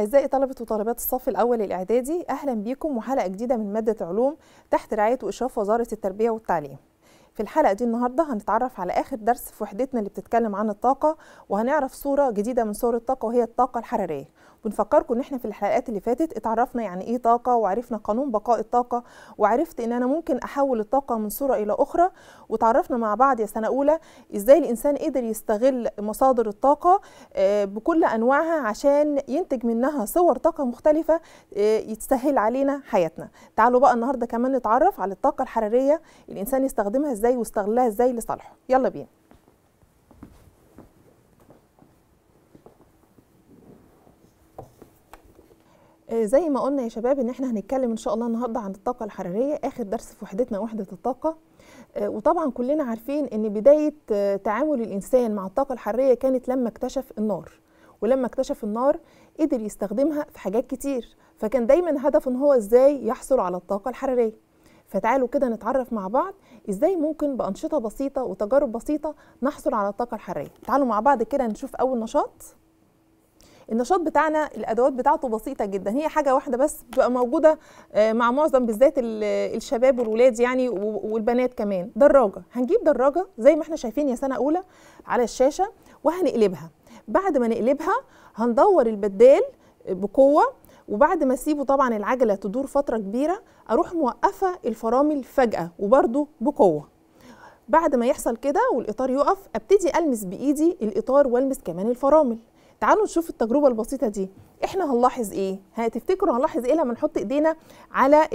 أعزائي طلبة وطالبات الصف الأول الإعدادي أهلا بيكم وحلقة جديدة من مادة علوم تحت رعاية وإشراف وزارة التربية والتعليم في الحلقة دي النهاردة هنتعرف على آخر درس في وحدتنا اللي بتتكلم عن الطاقة وهنعرف صورة جديدة من صور الطاقة وهي الطاقة الحرارية بنفكركم ان احنا في الحلقات اللي فاتت اتعرفنا يعني ايه طاقه وعرفنا قانون بقاء الطاقه وعرفت ان انا ممكن احول الطاقه من صوره الى اخرى وتعرفنا مع بعض يا سنه اولى ازاي الانسان قدر يستغل مصادر الطاقه آه، بكل انواعها عشان ينتج منها صور طاقه مختلفه آه، يتسهل علينا حياتنا تعالوا بقى النهارده كمان نتعرف على الطاقه الحراريه الانسان يستخدمها ازاي واستغلها ازاي لصالحه يلا بينا آه، زي ما قلنا يا شباب ان احنا هنتكلم ان شاء الله النهارده عن الطاقه الحراريه اخر درس في وحدتنا وحده الطاقه آه، وطبعا كلنا عارفين ان بدايه آه، تعامل الانسان مع الطاقه الحراريه كانت لما اكتشف النار ولما اكتشف النار قدر يستخدمها في حاجات كتير فكان دايما هدفه ان هو ازاي يحصل على الطاقه الحراريه فتعالوا كده نتعرف مع بعض ازاي ممكن بانشطه بسيطه وتجارب بسيطه نحصل على الطاقه الحراريه تعالوا مع بعض كده نشوف اول نشاط النشاط بتاعنا الادوات بتاعته بسيطه جدا هي حاجه واحده بس بتبقى موجوده آه، مع معظم بالذات الشباب والولاد يعني والبنات كمان دراجه هنجيب دراجه زي ما احنا شايفين يا سنه اولى على الشاشه وهنقلبها بعد ما نقلبها هندور البدال بقوه وبعد ما اسيبه طبعا العجله تدور فتره كبيره اروح موقفه الفرامل فجاه وبرده بقوه بعد ما يحصل كده والاطار يقف ابتدي المس بايدي الاطار والمس كمان الفرامل تعالوا نشوف التجربه البسيطه دي احنا هنلاحظ ايه هتفتكروا هنلاحظ ايه لما نحط ايدينا على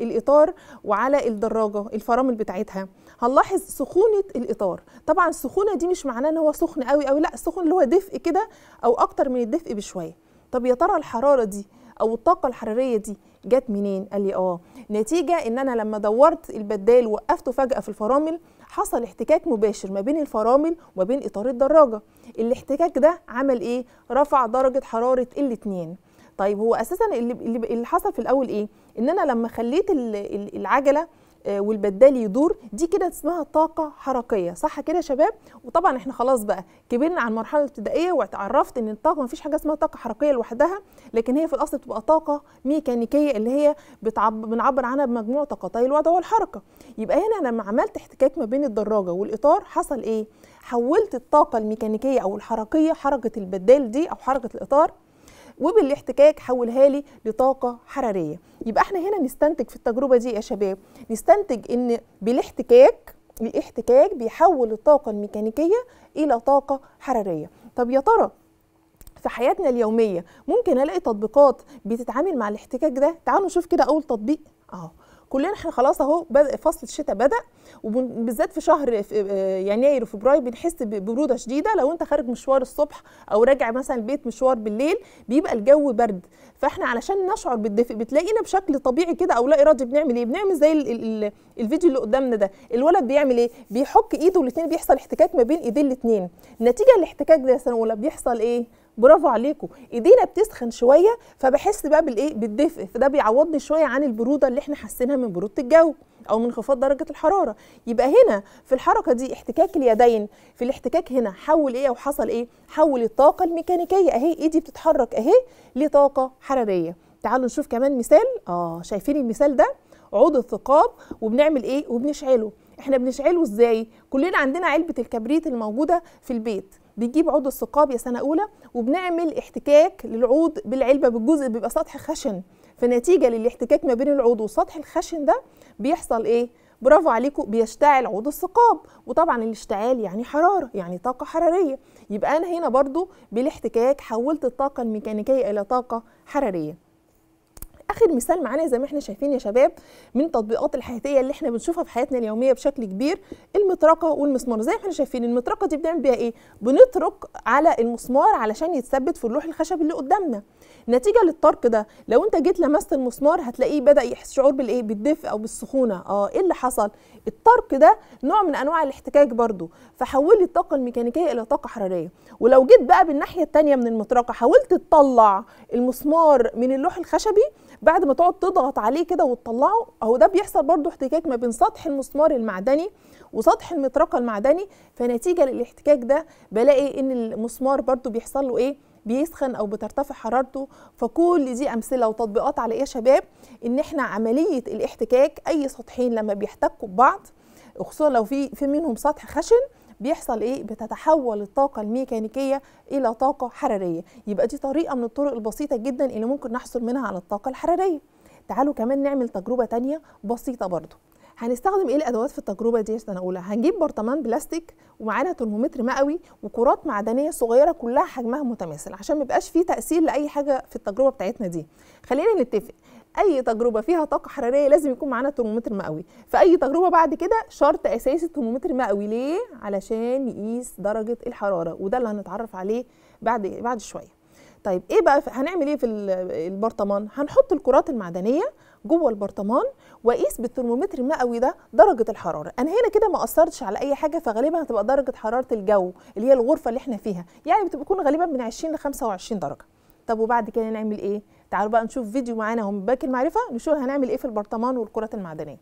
الاطار وعلى الدراجه الفرامل بتاعتها هنلاحظ سخونه الاطار طبعا السخونه دي مش معناه ان هو سخن قوي قوي لا السخن اللي هو دفء كده او اكتر من الدفء بشويه طب يا ترى الحراره دي او الطاقه الحراريه دي جت منين قال لي اه نتيجه ان انا لما دورت البدال وقفته فجاه في الفرامل حصل احتكاك مباشر ما بين الفرامل وما بين اطار الدراجه الاحتكاك ده عمل ايه رفع درجه حراره الاثنين طيب هو اساسا اللي, اللي حصل في الاول ايه ان انا لما خليت العجله آه، والبدال يدور دي كده اسمها طاقه حركيه صح كده يا شباب وطبعا احنا خلاص بقى كبرنا على المرحله الابتدائيه واتعرفت ان الطاقه مفيش حاجه اسمها طاقه حركيه لوحدها لكن هي في الاصل بتبقى طاقه ميكانيكيه اللي هي بتعب بنعبر عنها بمجموع طاقتي الوضع والحركه يبقى هنا لما عملت احتكاك ما بين الدراجه والاطار حصل ايه حولت الطاقه الميكانيكيه او الحركيه حركه البدال دي او حركه الاطار وبالاحتكاك حولها لي لطاقه حراريه يبقى احنا هنا نستنتج في التجربه دي يا شباب نستنتج ان بالاحتكاك الاحتكاك بيحول الطاقه الميكانيكيه الى طاقه حراريه طب يا ترى في حياتنا اليوميه ممكن الاقي تطبيقات بتتعامل مع الاحتكاك ده تعالوا نشوف كده اول تطبيق اهو كلنا احنا خلاص اهو بدا فصل الشتاء بدا وبالذات في شهر آه، يناير وفبراير بنحس ببروده شديده لو انت خارج مشوار الصبح او راجع مثلا البيت مشوار بالليل بيبقى الجو برد فاحنا علشان نشعر بالدفء بتلاقينا بشكل طبيعي كده او لا ارادي بنعمل ايه بنعمل زي الفيديو اللي قدامنا ده الولد بيعمل ايه بيحك ايده والاثنين بيحصل احتكاك ما بين ايديه الاثنين نتيجه الاحتكاك ده يا سنه بيحصل ايه برافو عليكم ايدينا بتسخن شويه فبحس بقى بالايه بالدفء فده بيعوضني شويه عن البروده اللي احنا حاسينها من بروده الجو او من انخفاض درجه الحراره يبقى هنا في الحركه دي احتكاك اليدين في الاحتكاك هنا حول ايه او حصل ايه حول الطاقه الميكانيكيه اهي ايدي بتتحرك اهي لطاقه حراريه تعالوا نشوف كمان مثال اه شايفين المثال ده عود الثقاب وبنعمل ايه وبنشعله احنا بنشعله ازاي كلنا عندنا علبه الكبريت الموجوده في البيت بيجيب عود الثقاب يا سنه اولى وبنعمل احتكاك للعود بالعلبه بالجزء بيبقى سطح خشن فنتيجه للاحتكاك ما بين العود والسطح الخشن ده بيحصل ايه برافو عليكم بيشتعل عود الثقاب وطبعا الاشتعال يعني حراره يعني طاقه حراريه يبقى انا هنا برضو بالاحتكاك حولت الطاقه الميكانيكيه الى طاقه حراريه اخر مثال معانا زي ما احنا شايفين يا شباب من التطبيقات الحياتيه اللي احنا بنشوفها في حياتنا اليوميه بشكل كبير المطرقه والمسمار زي ما احنا شايفين المطرقه دي بنعمل بيها ايه بنطرق على المسمار علشان يتثبت في اللوح الخشب اللي قدامنا نتيجه للطرق ده لو انت جيت لمست المسمار هتلاقيه بدا يحس شعور بالايه بالدفء او بالسخونه اه ايه اللي حصل الطرق ده نوع من انواع الاحتكاك برضو فحولي الطاقه الميكانيكيه الى طاقه حراريه ولو جيت بقى بالناحيه الثانيه من المطرقه حاولت تطلع المسمار من اللوح الخشبي بعد ما تقعد تضغط عليه كده وتطلعه اهو ده بيحصل برضو احتكاك ما بين سطح المسمار المعدني وسطح المطرقه المعدني فنتيجه للاحتكاك ده بلاقي ان المسمار برضو بيحصل له ايه بيسخن او بترتفع حرارته فكل دي امثله وتطبيقات على ايه يا شباب ان احنا عمليه الاحتكاك اي سطحين لما بيحتكوا ببعض خصوصا لو في في منهم سطح خشن بيحصل ايه بتتحول الطاقه الميكانيكيه الى طاقه حراريه يبقى دي طريقه من الطرق البسيطه جدا اللي ممكن نحصل منها على الطاقه الحراريه تعالوا كمان نعمل تجربه تانية بسيطه برضو هنستخدم ايه الادوات في التجربه دي عشان اقولها هنجيب برطمان بلاستيك ومعانا ترمومتر مئوي وكرات معدنيه صغيره كلها حجمها متماثل عشان ما يبقاش فيه تاثير لاي حاجه في التجربه بتاعتنا دي خلينا نتفق اي تجربه فيها طاقه حراريه لازم يكون معانا ترمومتر مئوي فاي تجربه بعد كده شرط اساسي ترمومتر مئوي ليه علشان يقيس درجه الحراره وده اللي هنتعرف عليه بعد بعد شويه طيب ايه بقى هنعمل ايه في البرطمان هنحط الكرات المعدنيه جوه البرطمان واقيس بالترمومتر المئوي ده درجه الحراره انا هنا كده ما اثرتش على اي حاجه فغالبا هتبقى درجه حراره الجو اللي هي الغرفه اللي احنا فيها يعني بتكون غالبا من 20 ل 25 درجه طب وبعد كده نعمل ايه تعالوا بقى نشوف فيديو معانا هم باك المعرفة نشوف هنعمل إيه في البرطمان والكرات المعدنية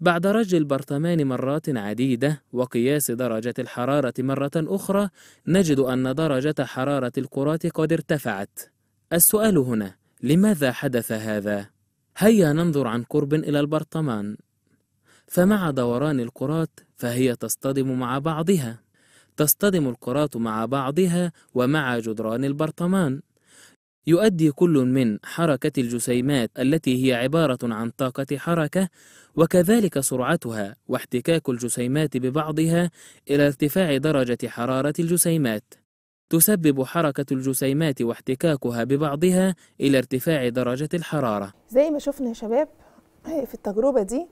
بعد رج البرطمان مرات عديدة وقياس درجة الحرارة مرة أخرى نجد أن درجة حرارة الكرات قد ارتفعت السؤال هنا لماذا حدث هذا؟ هيا ننظر عن قرب إلى البرطمان فمع دوران الكرات فهي تصطدم مع بعضها تصطدم الكرات مع بعضها ومع جدران البرطمان يؤدي كل من حركة الجسيمات التي هي عبارة عن طاقة حركة وكذلك سرعتها واحتكاك الجسيمات ببعضها إلى ارتفاع درجة حرارة الجسيمات تسبب حركة الجسيمات واحتكاكها ببعضها إلى ارتفاع درجة الحرارة زي ما شفنا يا شباب في التجربة دي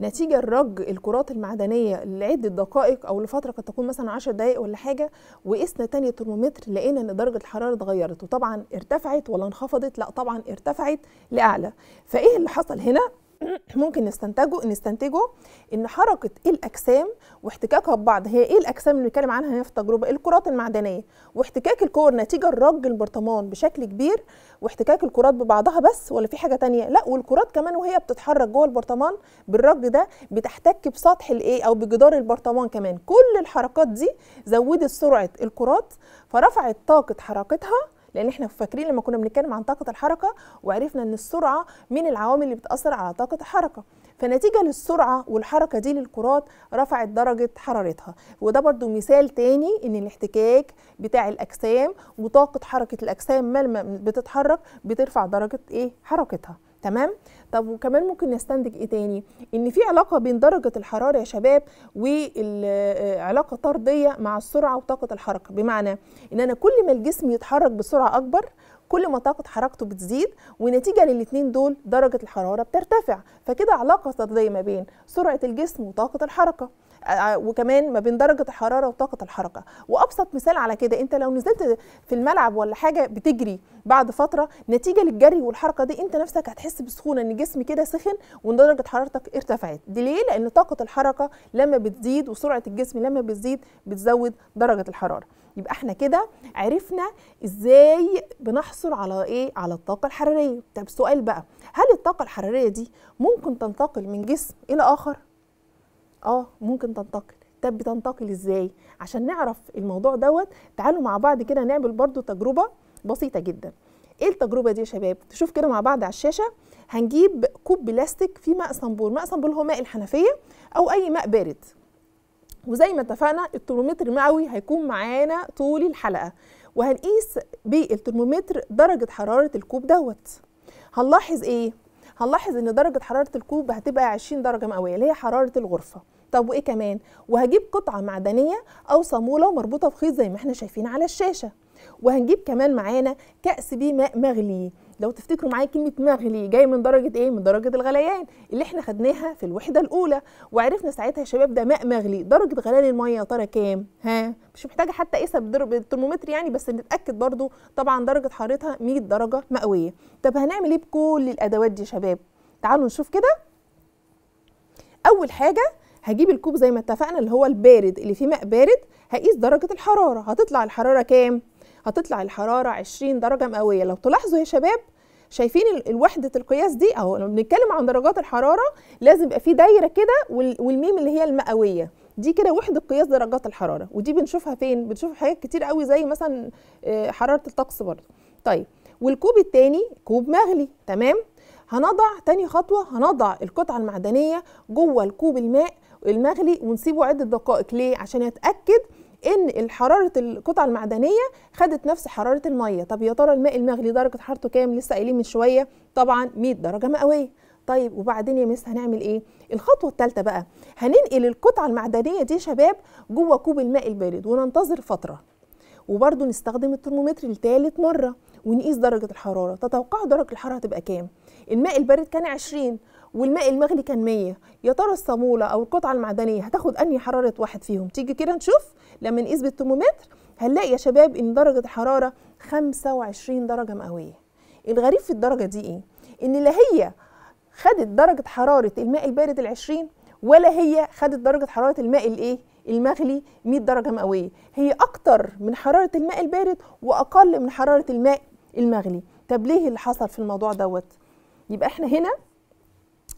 نتيجه لرج الكرات المعدنيه لعده دقائق او لفتره قد تكون مثلا 10 دقائق ولا حاجه وقسنا تاني الترمومتر لقينا ان درجه الحراره اتغيرت وطبعا ارتفعت ولا انخفضت لا طبعا ارتفعت لاعلى فايه اللي حصل هنا ممكن نستنتجه نستنتجه ان حركه الاجسام واحتكاكها ببعض هي ايه الاجسام اللي بنتكلم عنها هنا في التجربه الكرات المعدنيه واحتكاك الكور نتيجه الرج البرطمان بشكل كبير واحتكاك الكرات ببعضها بس ولا في حاجه تانية لا والكرات كمان وهي بتتحرك جوه البرطمان بالرج ده بتحتك بسطح الايه او بجدار البرطمان كمان كل الحركات دي زودت سرعه الكرات فرفعت طاقه حركتها لان احنا فاكرين لما كنا بنتكلم عن طاقه الحركه وعرفنا ان السرعه من العوامل اللي بتاثر على طاقه الحركه فنتيجه للسرعه والحركه دي للكرات رفعت درجه حرارتها وده برضو مثال تاني ان الاحتكاك بتاع الاجسام وطاقه حركه الاجسام ما بتتحرك بترفع درجه ايه حركتها تمام طب وكمان ممكن نستنتج ايه تاني ان في علاقه بين درجه الحراره يا شباب والعلاقه آه، طرديه مع السرعه وطاقه الحركه بمعنى ان انا كل ما الجسم يتحرك بسرعه اكبر كل ما طاقه حركته بتزيد ونتيجه للاثنين دول درجه الحراره بترتفع فكده علاقه طرديه ما بين سرعه الجسم وطاقه الحركه آه، آه، وكمان ما بين درجه الحراره وطاقه الحركه وابسط مثال على كده انت لو نزلت في الملعب ولا حاجه بتجري بعد فتره نتيجه للجري والحركه دي انت نفسك هتحس بسخونه ان الجسم كده سخن وان درجه حرارتك ارتفعت دي ليه لان طاقه الحركه لما بتزيد وسرعه الجسم لما بتزيد بتزود درجه الحراره يبقى احنا كده عرفنا ازاي بنحصل على ايه على الطاقه الحراريه طب السؤال بقى هل الطاقه الحراريه دي ممكن تنتقل من جسم الى اخر اه ممكن تنتقل طب بتنتقل ازاي عشان نعرف الموضوع دوت تعالوا مع بعض كده نعمل برضو تجربه بسيطه جدا ايه التجربه دي يا شباب تشوف كده مع بعض على الشاشه هنجيب كوب بلاستيك فيه ماء صنبور ماء صنبور هو ماء الحنفيه او اي ماء بارد وزي ما اتفقنا الترمومتر المئوي هيكون معانا طول الحلقه وهنقيس بالترمومتر درجه حراره الكوب دوت هنلاحظ ايه هنلاحظ ان درجه حراره الكوب هتبقى 20 درجه مئويه اللي هي حراره الغرفه طب وايه كمان وهجيب قطعه معدنيه او صاموله مربوطه بخيط زي ما احنا شايفين على الشاشه وهنجيب كمان معانا كأس بيه ماء مغلي لو تفتكروا معايا كلمه مغلي جاي من درجه ايه من درجه الغليان اللي احنا خدناها في الوحده الاولى وعرفنا ساعتها يا شباب ده ماء مغلي درجه غليان الميه يا ترى كام ها مش محتاجه حتى اقيسها بالترمومتر يعني بس نتاكد برضو طبعا درجه حرارتها 100 درجه مئويه طب هنعمل ايه بكل الادوات دي يا شباب تعالوا نشوف كده اول حاجه هجيب الكوب زي ما اتفقنا اللي هو البارد اللي فيه ماء بارد هقيس درجه الحراره هتطلع الحراره كام هتطلع الحراره 20 درجه مئويه لو تلاحظوا يا شباب شايفين الوحدة القياس دي اهو لما بنتكلم عن درجات الحرارة لازم يبقى في دايرة كده والميم اللي هي المئوية دي كده وحدة قياس درجات الحرارة ودي بنشوفها فين بنشوف حاجات كتير قوي زي مثلا آه، حرارة الطقس برضه طيب والكوب التاني كوب مغلي تمام هنضع تاني خطوة هنضع القطعة المعدنية جوه الكوب الماء المغلي ونسيبه عدة دقائق ليه عشان يتأكد ان حراره القطعه المعدنيه خدت نفس حراره الميه طب يا ترى الماء المغلي درجه حرارته كام لسه قايلين من شويه طبعا 100 درجه مئويه طيب وبعدين يا مس هنعمل ايه الخطوه الثالثه بقى هننقل القطعه المعدنيه دي شباب جوه كوب الماء البارد وننتظر فتره وبرده نستخدم الترمومتر لثالث مره ونقيس درجه الحراره تتوقعوا درجه الحراره هتبقى كام الماء البارد كان 20 والماء المغلي كان 100 يا ترى الصاموله او القطعه المعدنيه هتاخد انهي حراره واحد فيهم تيجي كده نشوف لما نقيس بالترمومتر هنلاقي يا شباب ان درجه الحراره 25 درجه مئويه الغريب في الدرجه دي ايه ان لا هي خدت درجه حراره الماء البارد ال20 ولا هي خدت درجه حراره الماء الايه المغلي 100 درجه مئويه هي اكتر من حراره الماء البارد واقل من حراره الماء المغلي طب ليه اللي حصل في الموضوع دوت يبقى احنا هنا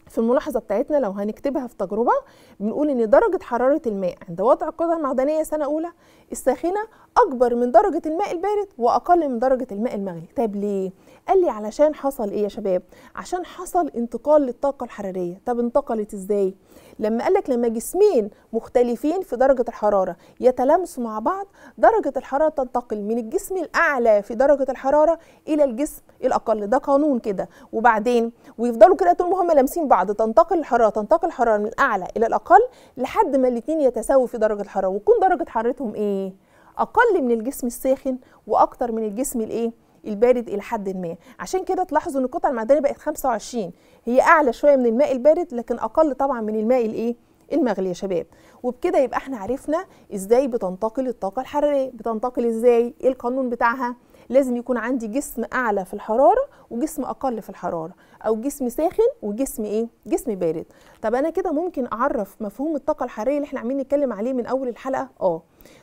في الملاحظه بتاعتنا لو هنكتبها في تجربه بنقول ان درجه حراره الماء عند وضع القدرة المعدنيه سنه اولى الساخنه اكبر من درجه الماء البارد واقل من درجه الماء المغلي طب ليه قال لي علشان حصل ايه يا شباب عشان حصل انتقال للطاقه الحراريه طب انتقلت ازاي لما قال لك لما جسمين مختلفين في درجه الحراره يتلامسوا مع بعض درجه الحراره تنتقل من الجسم الاعلى في درجه الحراره الى الجسم الاقل ده قانون كده وبعدين ويفضلوا كده طول ما هم لامسين بعض تنتقل الحراره تنتقل الحراره من الاعلى الى الاقل لحد ما الاثنين يتساووا في درجه الحراره وتكون درجه حرارتهم ايه اقل من الجسم الساخن واكتر من الجسم الايه البارد الى حد ما عشان كده تلاحظوا ان القطع المعدنيه بقت 25 هي اعلى شويه من الماء البارد لكن اقل طبعا من الماء الايه المغلي يا شباب وبكده يبقى احنا عرفنا ازاي بتنتقل الطاقه الحراريه بتنتقل ازاي ايه القانون بتاعها لازم يكون عندي جسم اعلى في الحراره وجسم اقل في الحراره او جسم ساخن وجسم ايه جسم بارد طب انا كده ممكن اعرف مفهوم الطاقه الحراريه اللي احنا عاملين نتكلم عليه من اول الحلقه اه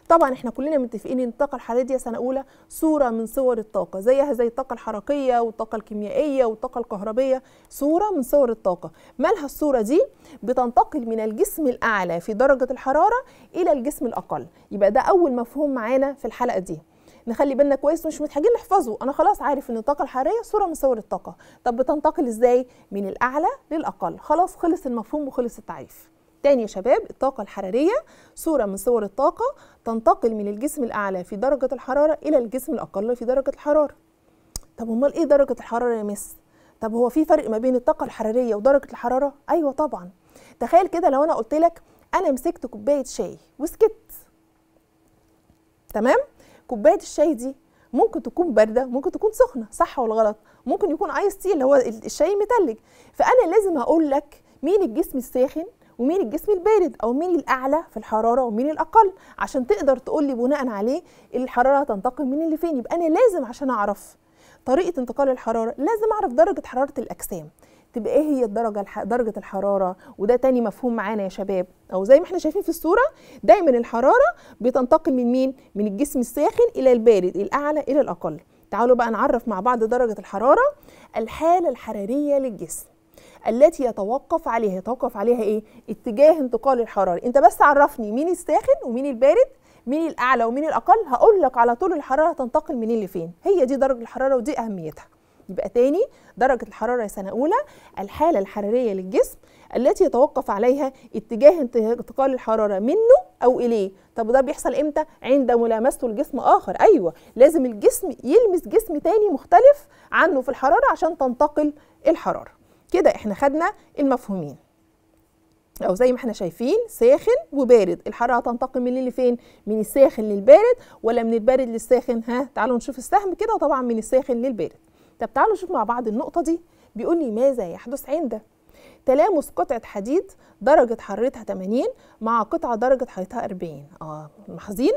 طبعا احنا كلنا متفقين ان الطاقه الحراريه دي سنه اولى صوره من صور الطاقه زيها زي الطاقه الحركيه والطاقه الكيميائيه والطاقه الكهربيه صوره من صور الطاقه مالها الصوره دي بتنتقل من الجسم الاعلى في درجه الحراره الى الجسم الاقل يبقى ده اول مفهوم معانا في الحلقه دي نخلي بالنا كويس مش محتاجين نحفظه انا خلاص عارف ان الطاقه الحراريه صوره من صور الطاقه طب بتنتقل ازاي من الاعلى للاقل خلاص خلص المفهوم وخلص التعريف تاني يا شباب الطاقة الحرارية صورة من صور الطاقة تنتقل من الجسم الأعلى في درجة الحرارة إلى الجسم الأقل في درجة الحرارة طب أمال إيه درجة الحرارة يا مس؟ طب هو في فرق ما بين الطاقة الحرارية ودرجة الحرارة؟ أيوة طبعا تخيل كده لو أنا قلت لك أنا مسكت كوباية شاي وسكت تمام؟ كوبايه الشاي دي ممكن تكون بارده ممكن تكون سخنه صح ولا غلط ممكن يكون ايس تي اللي هو الشاي متلج فانا لازم اقول لك مين الجسم الساخن ومين الجسم البارد او مين الاعلى في الحراره ومين الاقل عشان تقدر تقول لي بناء عليه الحراره تنتقل من اللي فين يبقى انا لازم عشان اعرف طريقه انتقال الحراره لازم اعرف درجه حراره الاجسام تبقى ايه هي الدرجه الح... درجه الحراره وده تاني مفهوم معانا يا شباب او زي ما احنا شايفين في الصوره دايما الحراره بتنتقل من مين من الجسم الساخن الى البارد الاعلى الى الاقل تعالوا بقى نعرف مع بعض درجه الحراره الحاله الحراريه للجسم التي يتوقف عليها يتوقف عليها ايه اتجاه انتقال الحراره انت بس عرفني مين الساخن ومين البارد مين الاعلى ومين الاقل هقول لك على طول الحراره تنتقل منين لفين هي دي درجه الحراره ودي اهميتها يبقى تاني درجة الحرارة سنة أولى الحالة الحرارية للجسم التي يتوقف عليها اتجاه انتقال الحرارة منه أو إليه طب ده بيحصل إمتى؟ عند ملامسته لجسم آخر أيوة لازم الجسم يلمس جسم تاني مختلف عنه في الحرارة عشان تنتقل الحرارة كده احنا خدنا المفهومين او زي ما احنا شايفين ساخن وبارد الحراره تنتقل اللي فين؟ من الساخن للبارد ولا من البارد للساخن ها تعالوا نشوف السهم كده طبعا من الساخن للبارد طب تعالوا نشوف مع بعض النقطه دي بيقول لي ماذا يحدث عند تلامس قطعه حديد درجه حرارتها 80 مع قطعه درجه حرارتها 40 اه ملاحظين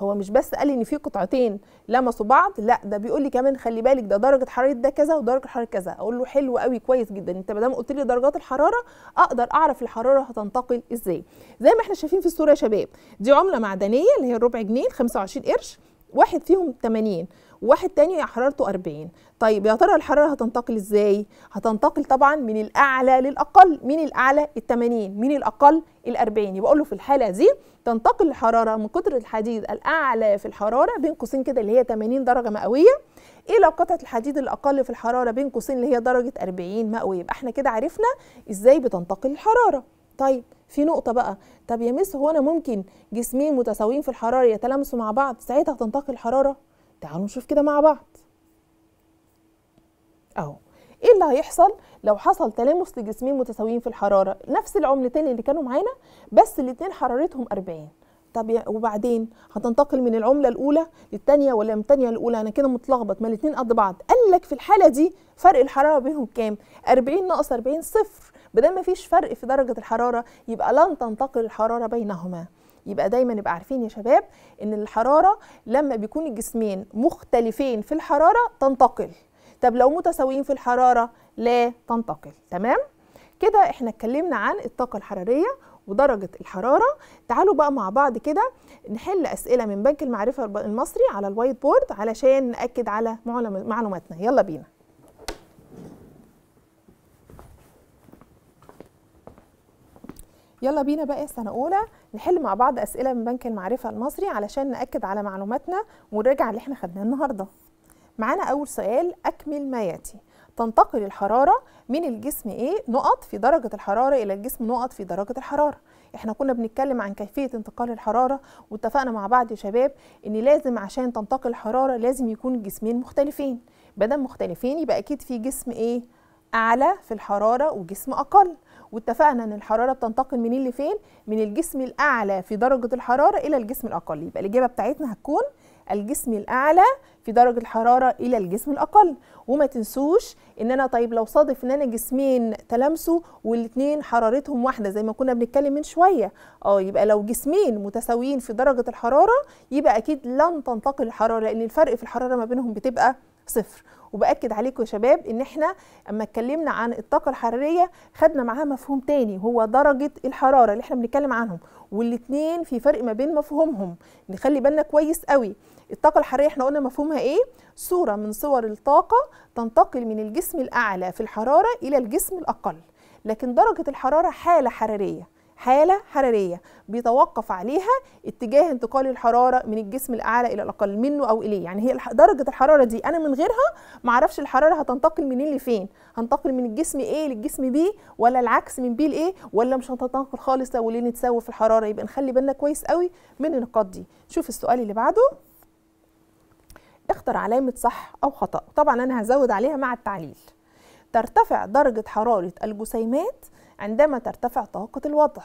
هو مش بس قال لي ان في قطعتين لمسوا بعض لا ده بيقول لي كمان خلي بالك ده درجه حراره ده كذا ودرجه حراره كذا اقول له حلو قوي كويس جدا انت ما دام قلت لي درجات الحراره اقدر اعرف الحراره هتنتقل ازاي زي ما احنا شايفين في الصوره يا شباب دي عمله معدنيه اللي هي الربع جنيه 25 قرش واحد فيهم 80 وواحد تاني حرارته 40 طيب يا ترى الحراره هتنتقل ازاي هتنتقل طبعا من الاعلى للاقل من الاعلى ال 80 من الاقل ال 40 يبقى اقول له في الحاله دي تنتقل الحراره من قطر الحديد الاعلى في الحراره بين قوسين كده اللي هي 80 درجه مئويه الى قطعه الحديد الاقل في الحراره بين قوسين اللي هي درجه 40 مئويه يبقى احنا كده عرفنا ازاي بتنتقل الحراره طيب في نقطه بقى طب يا مس هو انا ممكن جسمين متساويين في الحراره يتلامسوا مع بعض ساعتها تنتقل الحراره تعالوا نشوف كده مع بعض اهو ايه اللي هيحصل لو حصل تلامس لجسمين متساويين في الحراره نفس العملتين اللي كانوا معانا بس الاثنين حرارتهم 40 طب وبعدين هتنتقل من العمله الاولى للثانيه ولا من الثانيه للاولى انا كده متلخبط ما الاثنين قد بعض قال لك في الحاله دي فرق الحراره بينهم كام 40 ناقص 40 صفر بدل ما فيش فرق في درجه الحراره يبقى لن تنتقل الحراره بينهما يبقى دايما نبقى عارفين يا شباب ان الحراره لما بيكون الجسمين مختلفين في الحراره تنتقل طب لو متساويين في الحراره لا تنتقل تمام كده احنا اتكلمنا عن الطاقه الحراريه ودرجة الحرارة تعالوا بقى مع بعض كده نحل أسئلة من بنك المعرفة المصري على الوايت بورد علشان نأكد على معلوماتنا يلا بينا يلا بينا بقى سنه اولى نحل مع بعض اسئله من بنك المعرفه المصري علشان ناكد على معلوماتنا ونرجع اللي احنا خدناه النهارده معانا اول سؤال اكمل ما ياتي تنتقل الحراره من الجسم ايه نقط في درجه الحراره الى الجسم نقط في درجه الحراره احنا كنا بنتكلم عن كيفيه انتقال الحراره واتفقنا مع بعض يا شباب ان لازم عشان تنتقل الحراره لازم يكون جسمين مختلفين بدل مختلفين يبقى اكيد في جسم ايه اعلى في الحراره وجسم اقل واتفقنا ان الحراره بتنتقل منين لفين من الجسم الاعلى في درجه الحراره الى الجسم الاقل يبقى الاجابه بتاعتنا هتكون الجسم الاعلى في درجه الحراره الى الجسم الاقل وما تنسوش ان انا طيب لو صادف ان انا جسمين تلامسوا والاثنين حرارتهم واحده زي ما كنا بنتكلم من شويه اه يبقى لو جسمين متساويين في درجه الحراره يبقى اكيد لن تنتقل الحراره لان الفرق في الحراره ما بينهم بتبقى صفر وباكد عليكم يا شباب ان احنا اما اتكلمنا عن الطاقه الحراريه خدنا معاها مفهوم تاني هو درجه الحراره اللي احنا بنتكلم عنهم والاثنين في فرق ما بين مفهومهم نخلي بالنا كويس قوي الطاقه الحراريه احنا قلنا مفهومها ايه صوره من صور الطاقه تنتقل من الجسم الاعلى في الحراره الى الجسم الاقل لكن درجه الحراره حاله حراريه حالة حرارية بيتوقف عليها اتجاه انتقال الحرارة من الجسم الأعلى إلى الأقل منه أو إليه يعني هي درجة الحرارة دي أنا من غيرها ما اعرفش الحرارة هتنتقل منين لفين هنتقل من الجسم A للجسم B ولا العكس من B لإيه ولا مش هتنتقل خالص لو ليه نتساوي في الحرارة يبقى نخلي بالنا كويس قوي من النقاط دي شوف السؤال اللي بعده اختر علامة صح أو خطأ طبعا أنا هزود عليها مع التعليل ترتفع درجة حرارة الجسيمات عندما ترتفع طاقة الوضع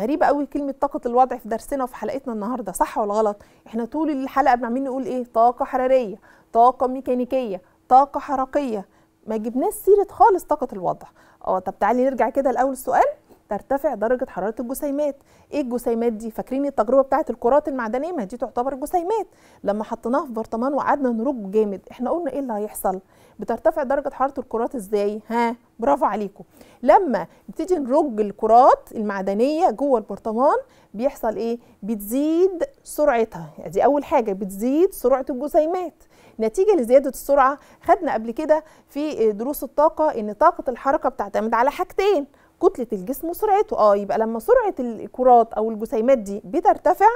غريبة قوي كلمة طاقة الوضع في درسنا وفي حلقتنا النهاردة صح ولا غلط؟ احنا طول الحلقة بنعمل نقول ايه؟ طاقة حرارية، طاقة ميكانيكية، طاقة حركية، ما جبناش سيرة خالص طاقة الوضع. اه طب تعالي نرجع كده لأول سؤال ترتفع درجه حراره الجسيمات ايه الجسيمات دي فاكرين التجربه بتاعه الكرات المعدنيه ما دي تعتبر جسيمات لما حطيناها في برطمان وقعدنا نرج جامد احنا قلنا ايه اللي هيحصل بترتفع درجه حراره الكرات ازاي ها برافو عليكم لما بتيجي نرج الكرات المعدنيه جوه البرطمان بيحصل ايه بتزيد سرعتها يعني دي اول حاجه بتزيد سرعه الجسيمات نتيجه لزياده السرعه خدنا قبل كده في دروس الطاقه ان طاقه الحركه بتعتمد على حاجتين كتله الجسم وسرعته اه يبقى لما سرعه الكرات او الجسيمات دي بترتفع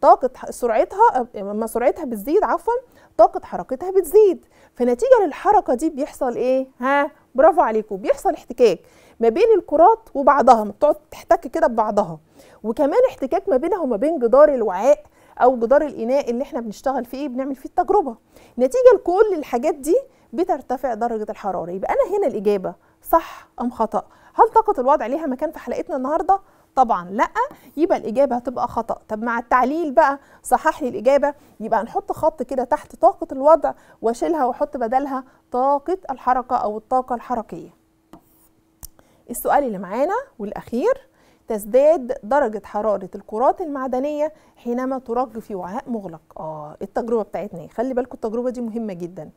طاقه سرعتها آه، لما سرعتها بتزيد عفوا طاقه حركتها بتزيد فنتيجه للحركه دي بيحصل ايه ها برافو عليكم بيحصل احتكاك ما بين الكرات وبعضها بتقعد تحتك كده ببعضها وكمان احتكاك ما بينها وما بين جدار الوعاء او جدار الاناء اللي احنا بنشتغل فيه إيه؟ بنعمل فيه التجربه نتيجه لكل الحاجات دي بترتفع درجه الحراره يبقى انا هنا الاجابه صح ام خطا هل طاقه الوضع ليها مكان في حلقتنا النهارده طبعا لا يبقى الاجابه هتبقى خطا طب مع التعليل بقى صحح لي الاجابه يبقى هنحط خط كده تحت طاقه الوضع واشيلها واحط بدلها طاقه الحركه او الطاقه الحركيه السؤال اللي معانا والاخير تزداد درجة حرارة الكرات المعدنية حينما ترج في وعاء مغلق آه التجربة بتاعتنا خلي بالكم التجربة دي مهمة جدا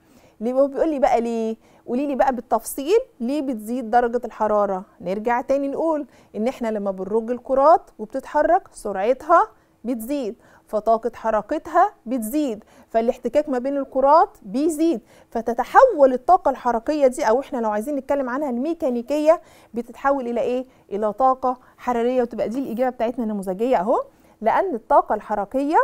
هو بيقول لي بقى ليه قولي لي بقى بالتفصيل ليه بتزيد درجه الحراره نرجع تاني نقول ان احنا لما بنرج الكرات وبتتحرك سرعتها بتزيد فطاقة حركتها بتزيد فالاحتكاك ما بين الكرات بيزيد فتتحول الطاقة الحركية دي أو إحنا لو عايزين نتكلم عنها الميكانيكية بتتحول إلى إيه؟ إلى طاقة حرارية وتبقى دي الإجابة بتاعتنا النموذجية أهو لأن الطاقة الحركية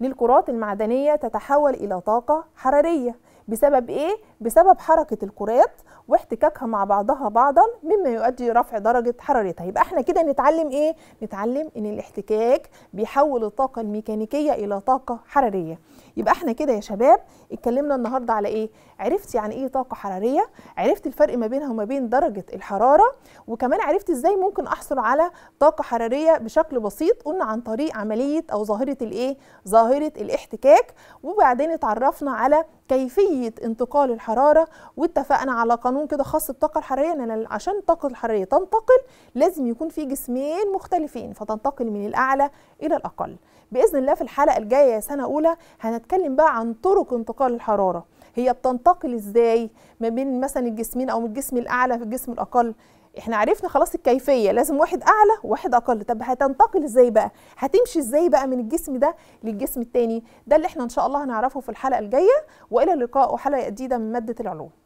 للكرات المعدنية تتحول إلى طاقة حرارية بسبب ايه بسبب حركه الكرات واحتكاكها مع بعضها بعضا مما يؤدي رفع درجه حرارتها يبقى احنا كده نتعلم ايه نتعلم ان الاحتكاك بيحول الطاقه الميكانيكيه الى طاقه حراريه يبقى احنا كده يا شباب اتكلمنا النهارده على ايه عرفت يعني ايه طاقه حراريه عرفت الفرق ما بينها وما بين درجه الحراره وكمان عرفت ازاي ممكن احصل على طاقه حراريه بشكل بسيط قلنا عن طريق عمليه او ظاهره الايه ظاهره الاحتكاك وبعدين اتعرفنا على كيفيه انتقال الحراره واتفقنا على قانون كده خاص بالطاقه الحراريه ان عشان الطاقه الحراريه تنتقل لازم يكون في جسمين مختلفين فتنتقل من الاعلى الى الاقل باذن الله في الحلقه الجايه سنه اولى هنت هنتكلم بقى عن طرق انتقال الحراره هي بتنتقل ازاي ما بين مثلا الجسمين او من الجسم الاعلى في الجسم الاقل احنا عرفنا خلاص الكيفيه لازم واحد اعلى وواحد اقل طب هتنتقل ازاي بقى هتمشي ازاي بقى من الجسم ده للجسم التاني ده اللي احنا ان شاء الله هنعرفه في الحلقه الجايه والى اللقاء وحلقه جديده من ماده العلوم